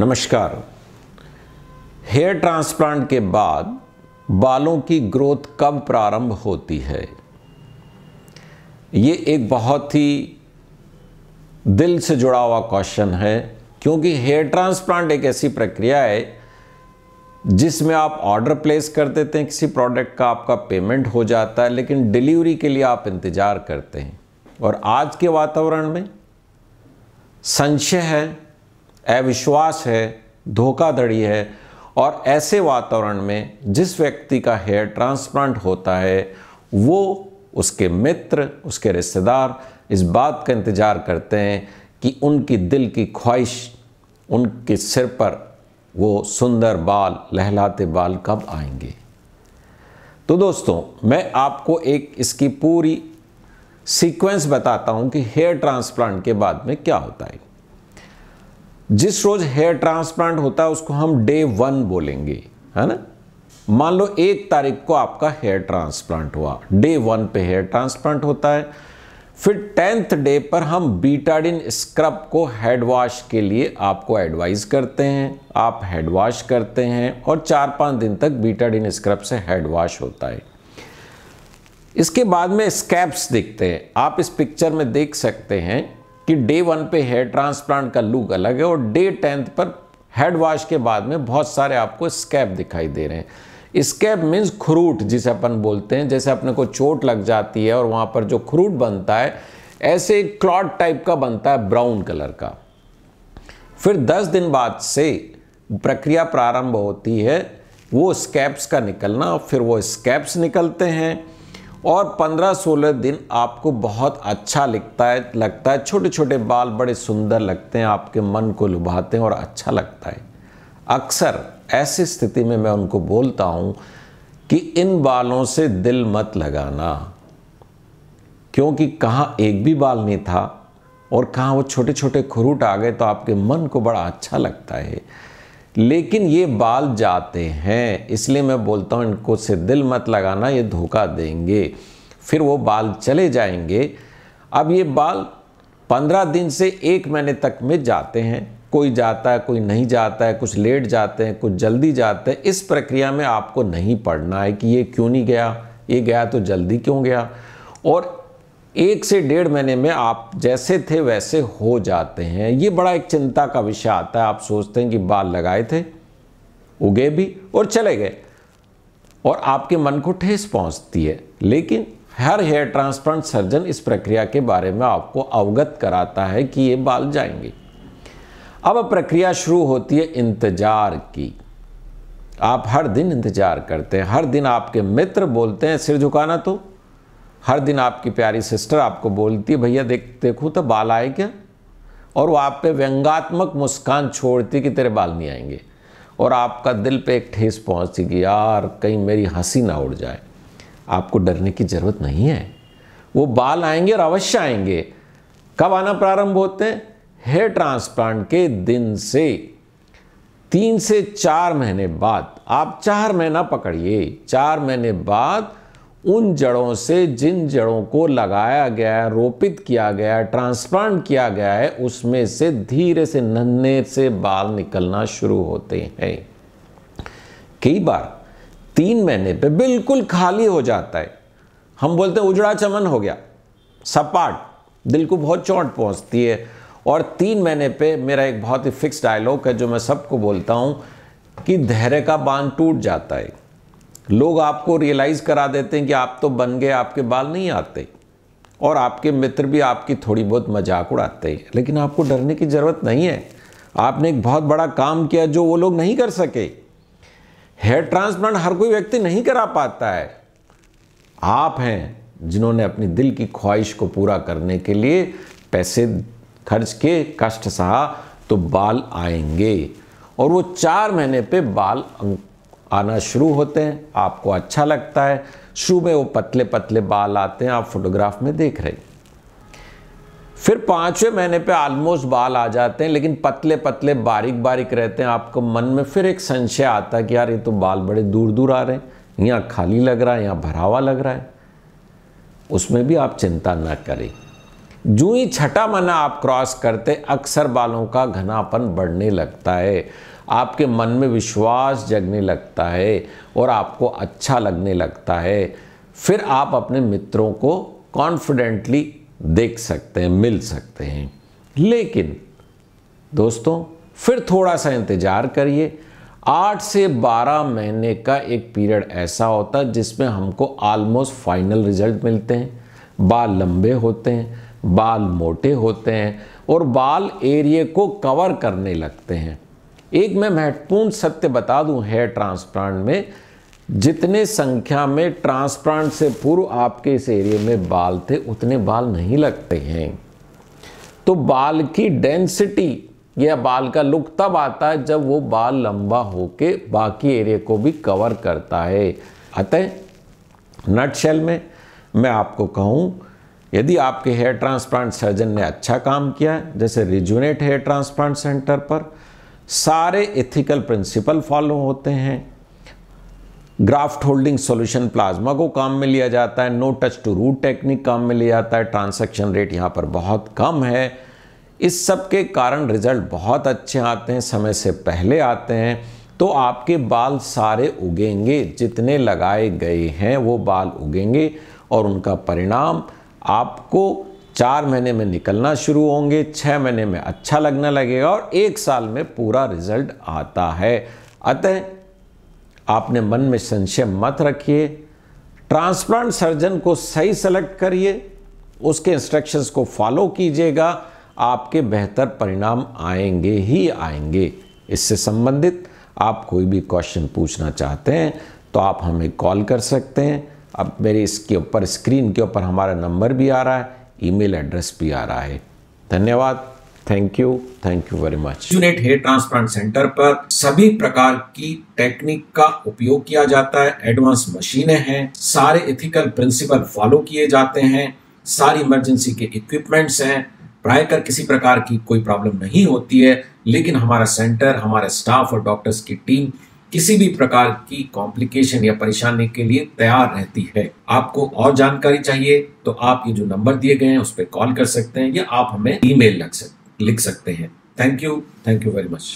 नमस्कार hair transplant के बाद बालों की ग्रोथ कब प्रारंभ होती है ये एक बहुत ही दिल से जुड़ा हुआ क्वेश्चन है क्योंकि हेयर ट्रांसप्लांट एक ऐसी प्रक्रिया है जिसमें आप ऑर्डर प्लेस कर देते हैं किसी प्रोडक्ट का आपका पेमेंट हो जाता है लेकिन डिलीवरी के लिए आप इंतज़ार करते हैं और आज के वातावरण में संशय है अविश्वास है धोखाधड़ी है और ऐसे वातावरण में जिस व्यक्ति का हेयर ट्रांसप्लांट होता है वो उसके मित्र उसके रिश्तेदार इस बात का इंतज़ार करते हैं कि उनकी दिल की ख्वाहिश उनके सिर पर वो सुंदर बाल लहलाते बाल कब आएंगे तो दोस्तों मैं आपको एक इसकी पूरी सीक्वेंस बताता हूँ कि हेयर ट्रांसप्लांट के बाद में क्या होता है जिस रोज हेयर ट्रांसप्लांट होता है उसको हम डे वन बोलेंगे है ना मान लो एक तारीख को आपका हेयर ट्रांसप्लांट हुआ डे वन पे हेयर ट्रांसप्लांट होता है फिर टेंथ डे पर हम बीटाडिन स्क्रब को हेड वॉश के लिए आपको एडवाइज करते हैं आप हेड वॉश करते हैं और चार पाँच दिन तक बीटाडिन स्क्रब से हेड वॉश होता है इसके बाद में स्कैप्स दिखते हैं आप इस पिक्चर में देख सकते हैं कि डे वन पे हेयर ट्रांसप्लांट का लुक अलग है और डे टेंथ पर हेड वॉश के बाद में बहुत सारे आपको स्कैप दिखाई दे रहे हैं स्कैप मीन्स खरूट जिसे अपन बोलते हैं जैसे अपने को चोट लग जाती है और वहाँ पर जो खरूट बनता है ऐसे क्लॉट टाइप का बनता है ब्राउन कलर का फिर 10 दिन बाद से प्रक्रिया प्रारंभ होती है वो स्कैप्स का निकलना फिर वो स्कैप्स निकलते हैं और 15-16 दिन आपको बहुत अच्छा लिखता है लगता है छोटे छोटे बाल बड़े सुंदर लगते हैं आपके मन को लुभाते हैं और अच्छा लगता है अक्सर ऐसी स्थिति में मैं उनको बोलता हूँ कि इन बालों से दिल मत लगाना क्योंकि कहाँ एक भी बाल नहीं था और कहाँ वो छोटे छोटे खुरूट आ गए तो आपके मन को बड़ा अच्छा लगता है लेकिन ये बाल जाते हैं इसलिए मैं बोलता हूँ इनको से दिल मत लगाना ये धोखा देंगे फिर वो बाल चले जाएंगे अब ये बाल पंद्रह दिन से एक महीने तक में जाते हैं कोई जाता है कोई नहीं जाता है कुछ लेट जाते हैं कुछ जल्दी जाते हैं इस प्रक्रिया में आपको नहीं पढ़ना है कि ये क्यों नहीं गया ये गया तो जल्दी क्यों गया और एक से डेढ़ महीने में आप जैसे थे वैसे हो जाते हैं ये बड़ा एक चिंता का विषय आता है आप सोचते हैं कि बाल लगाए थे उगे भी और चले गए और आपके मन को ठेस पहुंचती है लेकिन हर हेयर ट्रांसप्लांट सर्जन इस प्रक्रिया के बारे में आपको अवगत कराता है कि ये बाल जाएंगे अब प्रक्रिया शुरू होती है इंतजार की आप हर दिन इंतजार करते हैं हर दिन आपके मित्र बोलते हैं सिर झुकाना तो हर दिन आपकी प्यारी सिस्टर आपको बोलती है भैया देख देखूँ तो बाल आए क्या और वो आप पे व्यंगात्मक मुस्कान छोड़ती कि तेरे बाल नहीं आएंगे और आपका दिल पे एक ठेस पहुंचती कि यार कहीं मेरी हंसी ना उड़ जाए आपको डरने की ज़रूरत नहीं है वो बाल आएंगे और अवश्य आएंगे कब आना प्रारंभ होते हैं हेयर ट्रांसप्लांट के दिन से तीन से चार महीने बाद आप चार महीना पकड़िए चार महीने बाद उन जड़ों से जिन जड़ों को लगाया गया है रोपित किया गया है ट्रांसप्लांट किया गया है उसमें से धीरे से नन्हे से बाल निकलना शुरू होते हैं कई बार तीन महीने पे बिल्कुल खाली हो जाता है हम बोलते हैं उजड़ा चमन हो गया सपाट दिल को बहुत चोट पहुंचती है और तीन महीने पे मेरा एक बहुत ही फिक्स डायलॉग है जो मैं सबको बोलता हूँ कि धैर्य का बांध टूट जाता है लोग आपको रियलाइज़ करा देते हैं कि आप तो बन गए आपके बाल नहीं आते और आपके मित्र भी आपकी थोड़ी बहुत मजाक उड़ाते हैं लेकिन आपको डरने की ज़रूरत नहीं है आपने एक बहुत बड़ा काम किया जो वो लोग नहीं कर सके हेयर ट्रांसप्लांट हर कोई व्यक्ति नहीं करा पाता है आप हैं जिन्होंने अपनी दिल की ख्वाहिश को पूरा करने के लिए पैसे खर्च के कष्ट सहा तो बाल आएंगे और वो चार महीने पे बाल आना शुरू होते हैं आपको अच्छा लगता है शुरू में वो पतले पतले बाल आते हैं आप फोटोग्राफ में देख रहे हैं फिर पांचवें महीने पे ऑलमोस्ट बाल आ जाते हैं लेकिन पतले पतले बारीक बारीक रहते हैं आपको मन में फिर एक संशय आता है कि यार ये तो बाल बड़े दूर दूर आ रहे हैं यहाँ खाली लग रहा है यहाँ भरा हुआ लग रहा है उसमें भी आप चिंता ना करें जू ही छठा मना आप क्रॉस करते अक्सर बालों का घनापन बढ़ने लगता है आपके मन में विश्वास जगने लगता है और आपको अच्छा लगने लगता है फिर आप अपने मित्रों को कॉन्फिडेंटली देख सकते हैं मिल सकते हैं लेकिन दोस्तों फिर थोड़ा सा इंतज़ार करिए आठ से बारह महीने का एक पीरियड ऐसा होता है जिसमें हमको ऑलमोस्ट फाइनल रिजल्ट मिलते हैं बाल लंबे होते हैं बाल मोटे होते हैं और बाल एरिए को कवर करने लगते हैं एक मैं महत्वपूर्ण सत्य बता दूं हेयर ट्रांसप्लांट में जितने संख्या में ट्रांसप्लांट से पूर्व आपके इस एरिए में बाल थे उतने बाल नहीं लगते हैं तो बाल की डेंसिटी या बाल का लुक तब आता है जब वो बाल लंबा होके बाकी एरिया को भी कवर करता है अतः नट शेल में मैं आपको कहूँ यदि आपके हेयर ट्रांसप्लांट सर्जन ने अच्छा काम किया है जैसे रिजुनेट हेयर ट्रांसप्लांट सेंटर पर सारे एथिकल प्रिंसिपल फॉलो होते हैं ग्राफ्ट होल्डिंग सॉल्यूशन प्लाज्मा को काम में लिया जाता है no touch to root technique काम में लिया जाता है ट्रांसैक्शन रेट यहाँ पर बहुत कम है इस सब के कारण रिजल्ट बहुत अच्छे आते हैं समय से पहले आते हैं तो आपके बाल सारे उगेंगे जितने लगाए गए हैं वो बाल उगेंगे और उनका परिणाम आपको चार महीने में निकलना शुरू होंगे छः महीने में अच्छा लगने लगेगा और एक साल में पूरा रिजल्ट आता है अतः आपने मन में संशय मत रखिए ट्रांसप्लांट सर्जन को सही सेलेक्ट करिए उसके इंस्ट्रक्शंस को फॉलो कीजिएगा आपके बेहतर परिणाम आएंगे ही आएंगे इससे संबंधित आप कोई भी क्वेश्चन पूछना चाहते हैं तो आप हमें कॉल कर सकते हैं अब मेरे इसके ऊपर स्क्रीन के ऊपर हमारा नंबर भी आ रहा है ईमेल एड्रेस भी आ रहा है धन्यवाद thank you thank you very much Unit Hair Transplant Centre पर सभी प्रकार की टेक्निक का उपयोग किया जाता है एडवांस मशीनें हैं सारे इथिकल प्रिंसिपल फॉलो किए जाते हैं सारी इमरजेंसी के इक्विपमेंट्स हैं प्राय कर किसी प्रकार की कोई प्रॉब्लम नहीं होती है लेकिन हमारा सेंटर हमारे स्टाफ और डॉक्टर्स की टीम किसी भी प्रकार की कॉम्प्लिकेशन या परेशानी के लिए तैयार रहती है आपको और जानकारी चाहिए तो आप ये जो नंबर दिए गए हैं उस पर कॉल कर सकते हैं या आप हमें ईमेल लग लिख सकते हैं thank you thank you very much